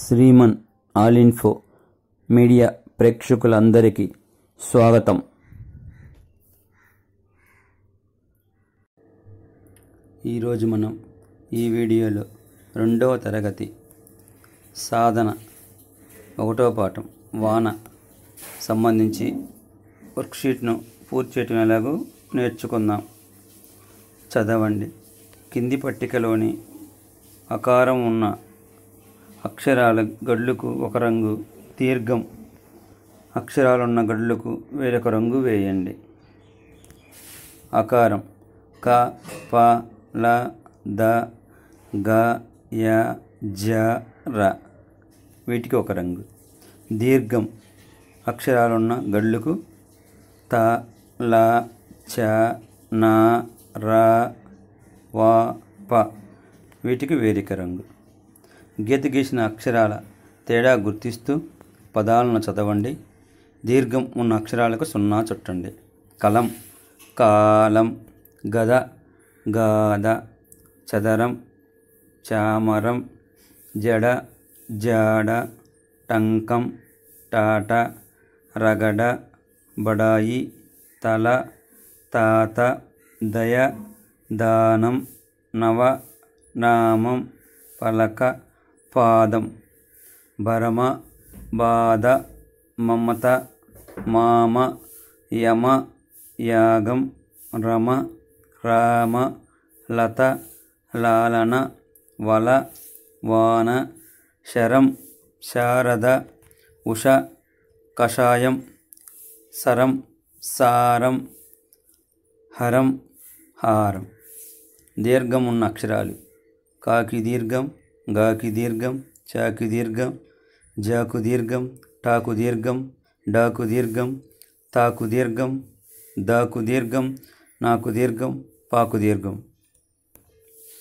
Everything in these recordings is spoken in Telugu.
శ్రీమన్ ఆలిన్ఫో మీడియా ప్రేక్షకులందరికీ స్వాగతం ఈరోజు మనం ఈ వీడియోలో రెండవ తరగతి సాధన ఒకటో పాఠం వాన సంబంధించి వర్క్షీట్ను పూర్తి చేయటం ఎలాగో నేర్చుకుందాం చదవండి కింది పట్టికలోని అకారం ఉన్న అక్షరాల గడ్లుకు ఒక రంగు దీర్ఘం అక్షరాలున్న గడ్లుకు వేరొక రంగు వేయండి అకారం క ప ల ద గ య జ ర వీటికి ఒక రంగు దీర్ఘం అక్షరాలున్న గడ్లుకు త ల చ న ర వా ప వీటికి వేరిక రంగు గీత గీసిన అక్షరాల తేడా గుర్తిస్తూ పదాలను చదవండి దీర్ఘం ఉన్న అక్షరాలకు సున్నా చుట్టండి కలం కాలం గద గాద చదరం చామరం జడ జాడ టంకం టాట రగడ బడాయి తల తాత దయ దానం నవ నామం పలక పాదం భరమ బాధ మమత మామ యమ యాగం రమ రామ లత లాలన వల వాన శరం శారద ఉష కషాయం సరం సారం హరం హారం దీర్ఘం ఉన్న అక్షరాలు కాకి దీర్ఘం గాకి దీర్ఘం చాకి దీర్ఘం జాకు దీర్ఘం టాకు దీర్ఘం డాకు దీర్ఘం తాకు దీర్ఘం దాకు దీర్ఘం నాకు దీర్ఘం పాకు దీర్ఘం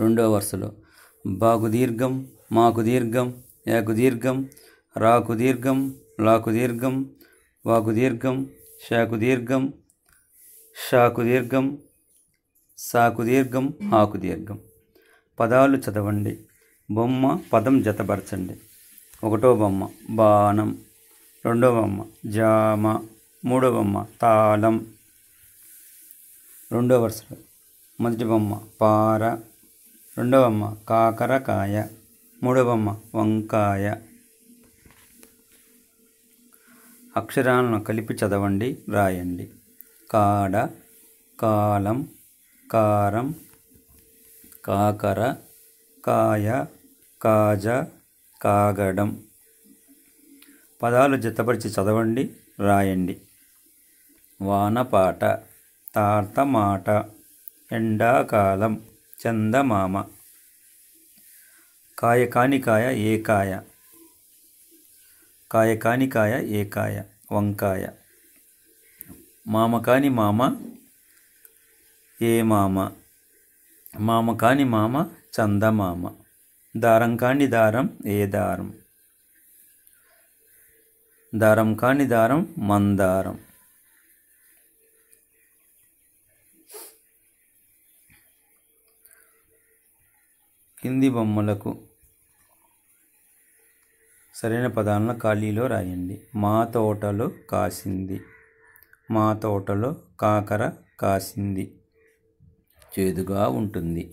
రెండవ వరుసలో బాకు దీర్ఘం మాకు దీర్ఘం యాకు దీర్ఘం రాకు దీర్ఘం లాకు దీర్ఘం వాకు దీర్ఘం షాకు దీర్ఘం షాకు దీర్ఘం సాకు దీర్ఘం ఆకు దీర్ఘం పదాలు చదవండి బొమ్మ పదం జతపరచండి ఒకటో బొమ్మ బాణం రెండో బొమ్మ జామ మూడో బొమ్మ తాళం రెండో వరుసలో మొదటి బొమ్మ పార రెండో బొమ్మ కాకరకాయ మూడో బొమ్మ వంకాయ అక్షరాలను కలిపి చదవండి రాయండి కాడ కాలం కారం కాకర కాయ కాజ కాగడం పదాలు జతపరిచి చదవండి రాయండి వానపాట తార్తమాట ఎండాకాలం చందమామ కాయ కానికాయ ఏకాయ కాయ కానికాయ ఏకాయ వంకాయ మామ కాని మామ ఏ మామ మామ కాని మామ చందమామ దారం కాని దారం ఏ దారం దారం కాని దారం మందారం కింది బొమ్మలకు సరైన పదాలను ఖాళీలో రాయండి మా తోటలో కాసింది మా తోటలో కాకర కాసింది చేదుగా ఉంటుంది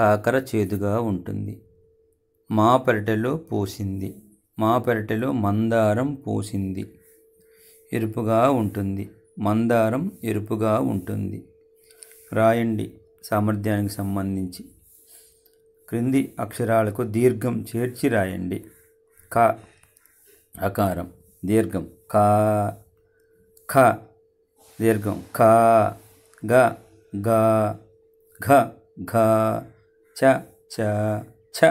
కాకర చేదుగా ఉంటుంది మా పెరటలో పూసింది మా పెరటలో మందారం పూసింది ఎరుపుగా ఉంటుంది మందారం ఎరుపుగా ఉంటుంది రాయండి సామర్థ్యానికి సంబంధించి క్రింది అక్షరాలకు దీర్ఘం చేర్చి రాయండి క అకారం దీర్ఘం కా ఖ దీర్ఘం క గ గ ఘ ఘ చ చ చ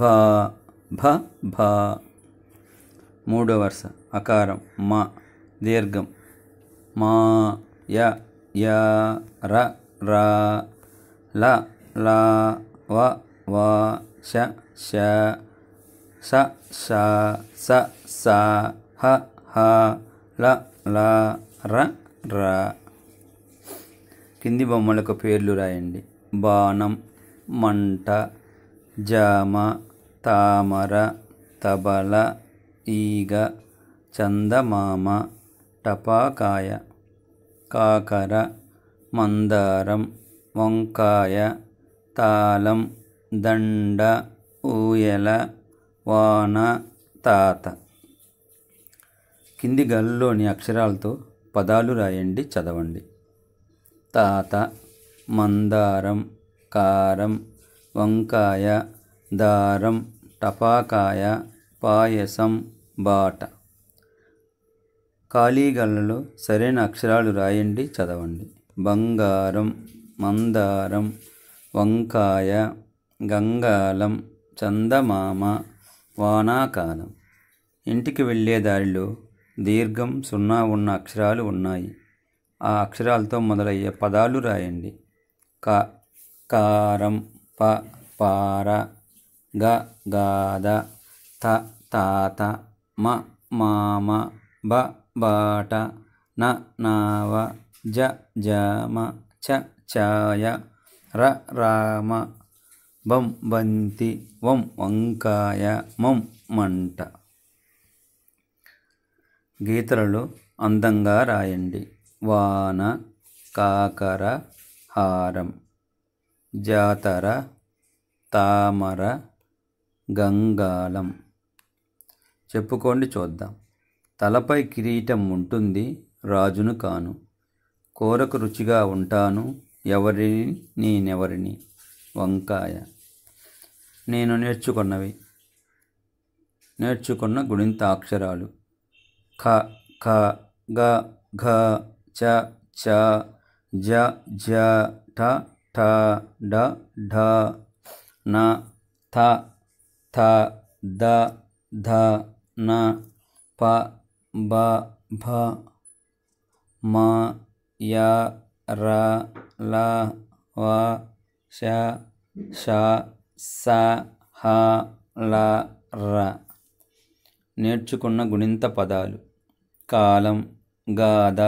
భ భ భ మూడో వరుస అకారం మా దీర్ఘం మా య య ర ర ల ల వ వ శ శ స స స స హ హ ల ల ర ర కింది బొమ్మలకు పేర్లు రాయండి బాణం మంట జామ తామర తబల ఈగ చందమామ టపాకాయ కాకర మందారం వంకాయ తాళం దండ ఊయల వాన తాత కింది గల్లోని అక్షరాలతో పదాలు రాయండి చదవండి తాత మందారం కారం వంకాయ దారం టపాకాయ పాయసం బాట ఖాళీగలలో సరైన అక్షరాలు రాయండి చదవండి బంగారం మందారం వంకాయ గంగాలం చందమామ వానాకాలం ఇంటికి వెళ్ళే దారిలో దీర్ఘం సున్నా ఉన్న అక్షరాలు ఉన్నాయి ఆ అక్షరాలతో మొదలయ్యే పదాలు రాయండి కా కారం ప పార గ గాద త తాత మ మామ బ బాట న నావ జ జమ చ ఛాయ ర రామ బం బంతి వం వంకాయ మం మంట గీతలలో అందంగా రాయండి వాన కాకర హారం జాతర తామర గంగాళం చెప్పుకోండి చూద్దాం తలపై కిరీటం ఉంటుంది రాజును కాను కోరకు రుచిగా ఉంటాను ఎవరిని నేనెవరిని వంకాయ నేను నేర్చుకున్నవి నేర్చుకున్న గుణింత అక్షరాలు ఖ ఖ గ ఘ చ చ జ జ ఠ ఠ డ ఢ న థ థ ద ధ న ప బ భ మ య ర ల వ ష ష స హ ల ర నేర్చుకున్న గుణింత పదాలు కాలం గాథ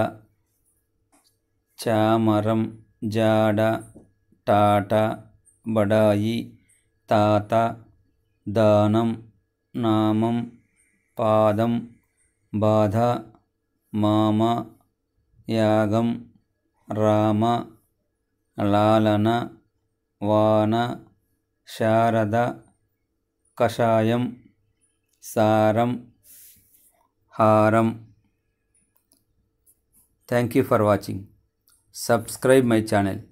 చామరం జాడ టాటా బడాయి తాత దానం నామం పాదం బాధ మామ యాగం రామ లాలన వాన శారద కషాయం సారం హారం thank you for watching subscribe my channel